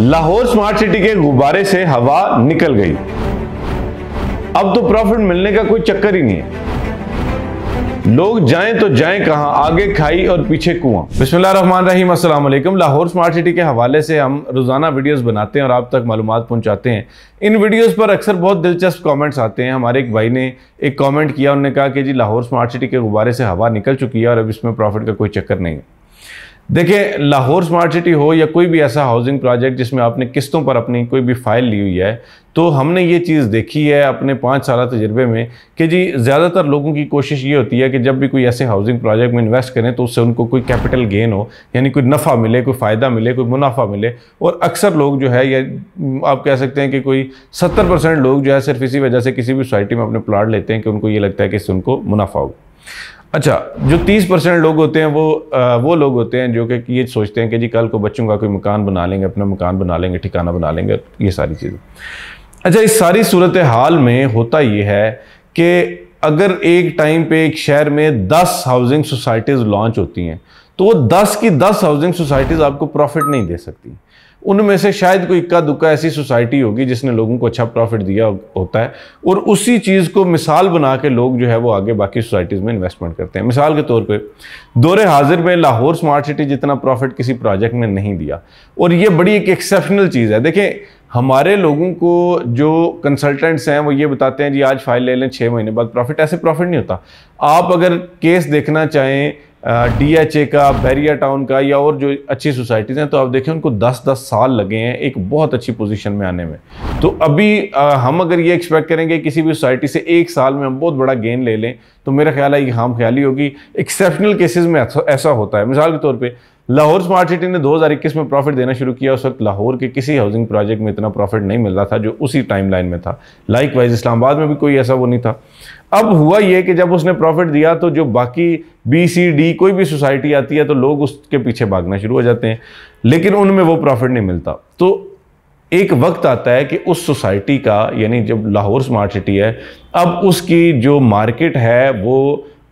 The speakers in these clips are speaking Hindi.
लाहौर स्मार्ट सिटी के गुब्बारे से हवा निकल गई अब तो प्रॉफिट मिलने का कोई चक्कर ही नहीं है लोग जाएं तो जाएं कहां आगे खाई और पीछे कुआं बिस्मिल्लाह रहमान रहीम अस्सलाम वालेकुम लाहौर स्मार्ट सिटी के हवाले से हम रोज़ाना वीडियोस बनाते हैं और आप तक मालूम पहुंचाते हैं इन वीडियोस पर अक्सर बहुत दिलचस्प कमेंट्स आते हैं हमारे एक भाई ने एक कमेंट किया उन्होंने कहा कि जी लाहौर स्मार्ट सिटी के गुब्बारे से हवा निकल चुकी है और अब इसमें प्रॉफिट का कोई चक्कर नहीं है देखिए लाहौर स्मार्ट सिटी हो या कोई भी ऐसा हाउसिंग प्रोजेक्ट जिसमें आपने किस्तों पर अपनी कोई भी फाइल ली हुई है तो हमने ये चीज़ देखी है अपने पाँच साल तजर्बे में कि जी ज़्यादातर लोगों की कोशिश ये होती है कि जब भी कोई ऐसे हाउसिंग प्रोजेक्ट में इन्वेस्ट करें तो उससे उनको कोई कैपिटल गेन हो यानी कोई नफ़ा मिले कोई फ़ायदा मिले कोई मुनाफा मिले और अक्सर लोग जो है या आप कह सकते हैं कि कोई सत्तर परसेंट लोग जो है सिर्फ इसी वजह से किसी भी सोसाइटी में अपने प्लाट लेते हैं कि उनको ये लगता है कि इससे उनको मुनाफा होगा अच्छा जो तीस परसेंट लोग होते हैं वो आ, वो लोग होते हैं जो कि ये सोचते हैं कि जी कल को बच्चों का कोई मकान बना लेंगे अपना मकान बना लेंगे ठिकाना बना लेंगे ये सारी चीज़ें अच्छा इस सारी सूरत हाल में होता ये है कि अगर एक टाइम पे एक शहर में दस हाउसिंग सोसाइटीज़ लॉन्च होती हैं तो वो दस की दस हाउसिंग सोसाइटीज़ आपको प्रॉफिट नहीं दे सकती उनमें से शायद कोई इक्का दुक्का ऐसी सोसाइटी होगी जिसने लोगों को अच्छा प्रॉफिट दिया होता है और उसी चीज़ को मिसाल बना के लोग जो है वो आगे बाकी सोसाइटीज़ में इन्वेस्टमेंट करते हैं मिसाल के तौर पे दौरे हाजिर में लाहौर स्मार्ट सिटी जितना प्रॉफिट किसी प्रोजेक्ट ने नहीं दिया और ये बड़ी एक एक्सेप्शनल चीज़ है देखें हमारे लोगों को जो कंसल्टेंट्स हैं वो ये बताते हैं जी आज फाइल ले लें छः महीने बाद प्रॉफिट ऐसे प्रॉफिट नहीं होता आप अगर केस देखना चाहें डीएचए का बैरिया टाउन का या और जो अच्छी सोसाइटीज़ हैं तो आप देखें उनको 10-10 साल लगे हैं एक बहुत अच्छी पोजीशन में आने में तो अभी आ, हम अगर ये एक्सपेक्ट करेंगे किसी भी सोसाइटी से एक साल में हम बहुत बड़ा गेन ले लें तो मेरा ख्याल है कि हम ख्याली होगी एक्सेप्शनल केसेस में ऐसा होता है मिसाल के तौर पर लाहौर स्मार्ट सिटी ने 2021 में प्रॉफिट देना शुरू किया उस वक्त लाहौर के किसी हाउसिंग प्रोजेक्ट में इतना प्रॉफिट नहीं मिल रहा था जो उसी टाइम लाइन में था लाइक वाइज इस्लामाबाद में भी कोई ऐसा वो नहीं था अब हुआ ये कि जब उसने प्रॉफिट दिया तो जो बाकी बी सी डी कोई भी सोसाइटी आती है तो लोग उसके पीछे भागना शुरू हो जाते हैं लेकिन उनमें वो प्रॉफिट नहीं मिलता तो एक वक्त आता है कि उस सोसाइटी का यानी जब लाहौर स्मार्ट सिटी है अब उसकी जो मार्केट है वो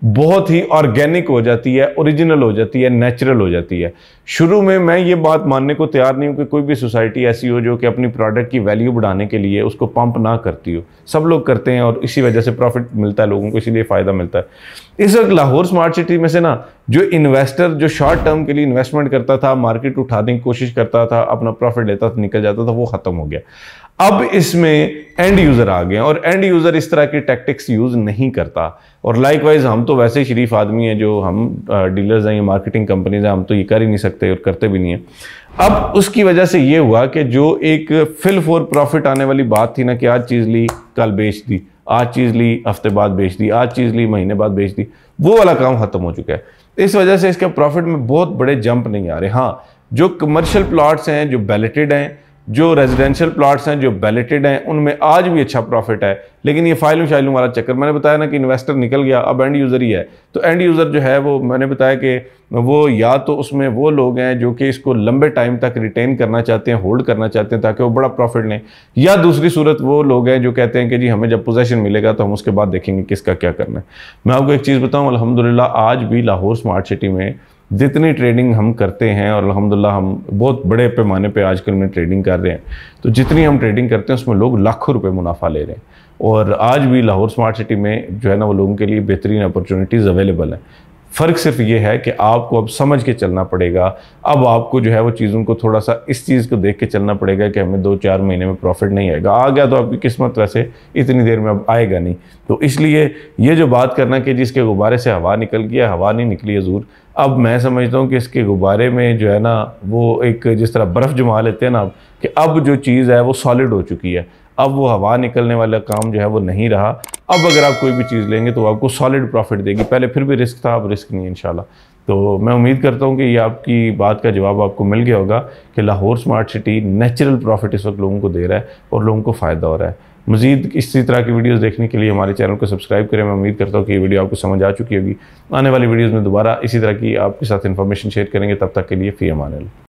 बहुत ही ऑर्गेनिक हो जाती है ओरिजिनल हो जाती है नेचुरल हो जाती है शुरू में मैं ये बात मानने को तैयार नहीं हूँ कि कोई भी सोसाइटी ऐसी हो जो कि अपनी प्रोडक्ट की वैल्यू बढ़ाने के लिए उसको पंप ना करती हो सब लोग करते हैं और इसी वजह से प्रॉफिट मिलता है लोगों को इसीलिए फ़ायदा मिलता है इस वक्त लाहौर स्मार्ट सिटी में से ना जो इन्वेस्टर जो शॉर्ट टर्म के लिए इन्वेस्टमेंट करता था मार्केट उठाने की कोशिश करता था अपना प्रॉफिट लेता था निकल जाता था वो ख़त्म हो गया अब इसमें एंड यूज़र आ गए और एंड यूज़र इस तरह के टैक्टिक्स यूज़ नहीं करता और लाइक वाइज हम तो वैसे शरीफ आदमी हैं जो हम डीलर्स हैं या मार्केटिंग कंपनीज हैं हम तो ये कर ही नहीं सकते और करते भी नहीं है अब उसकी वजह से ये हुआ कि जो एक फिल फॉर प्रॉफिट आने वाली बात थी ना कि आज चीज़ ली कल बेच दी आज चीज़ ली हफ्ते बाद बेच दी आज चीज़ ली महीने बाद बेच दी वो वाला काम ख़त्म हो चुका है इस वजह से इसके प्रॉफिट में बहुत बड़े जंप नहीं आ रहे हाँ जो कमर्शियल प्लाट्स हैं जो बैलेटेड हैं जो रेजिडेंशियल प्लाट्स हैं जो बैलेटेड हैं उनमें आज भी अच्छा प्रॉफिट है लेकिन ये फाइलों शाइलों वाला चक्कर मैंने बताया ना कि इन्वेस्टर निकल गया अब एंड यूज़र ही है तो एंड यूज़र जो है वो मैंने बताया कि वो या तो उसमें वो लोग हैं जो कि इसको लंबे टाइम तक रिटेन करना चाहते हैं होल्ड करना चाहते हैं ताकि वो बड़ा प्रॉफिट लें या दूसरी सूरत वो लोग हैं जो कहते हैं कि जी हमें जब पोजेशन मिलेगा तो हम उसके बाद देखेंगे किसका क्या करना है मैं आपको एक चीज़ बताऊँ अलहमदिल्ला आज भी लाहौर स्मार्ट सिटी में जितनी ट्रेडिंग हम करते हैं और अलहमदिल्ला हम बहुत बड़े पैमाने पे आजकल में ट्रेडिंग कर रहे हैं तो जितनी हम ट्रेडिंग करते हैं उसमें लोग लाखों रुपए मुनाफा ले रहे हैं और आज भी लाहौर स्मार्ट सिटी में जो है ना वो लोगों के लिए बेहतरीन अपॉर्चुनिटीज़ अवेलेबल हैं फ़र्क सिर्फ ये है कि आपको अब समझ के चलना पड़ेगा अब आपको जो है वो चीज़ों को थोड़ा सा इस चीज़ को देख के चलना पड़ेगा कि हमें दो चार महीने में प्रॉफिट नहीं आएगा आ गया तो आपकी किस्मत वैसे इतनी देर में अब आएगा नहीं तो इसलिए ये जो बात करना कि जिसके गुब्बारे से हवा निकल गया हवा नहीं निकली है ज़ूर अब मैं समझता हूँ कि इसके गुब्बारे में जो है ना वो एक जिस तरह बर्फ़ जमा लेते हैं ना कि अब जो चीज़ है वो सॉलिड हो चुकी है अब वो हवा निकलने वाला काम जो है वो नहीं रहा अब अगर आप कोई भी चीज़ लेंगे तो आपको सॉलिड प्रॉफिट देगी पहले फिर भी रिस्क था अब रिस्क नहीं इन तो मैं उम्मीद करता हूँ कि ये आपकी बात का जवाब आपको मिल गया होगा कि Lahore smart city natural profit इस वक्त लोगों को दे रहा है और लोगों को फ़ायदा हो रहा है मजीद इसी तरह की वीडियोज़ देखने के लिए हमारे चैनल को सब्सक्राइब करें मैं उम्मीद करता हूँ कि ये वीडियो आपको समझ आ चुकी होगी आने वाली वीडियोज़ में दोबारा इसी तरह की आपके साथ इन्फॉर्मेशन शेयर करेंगे तब तक के लिए फ़ी अमान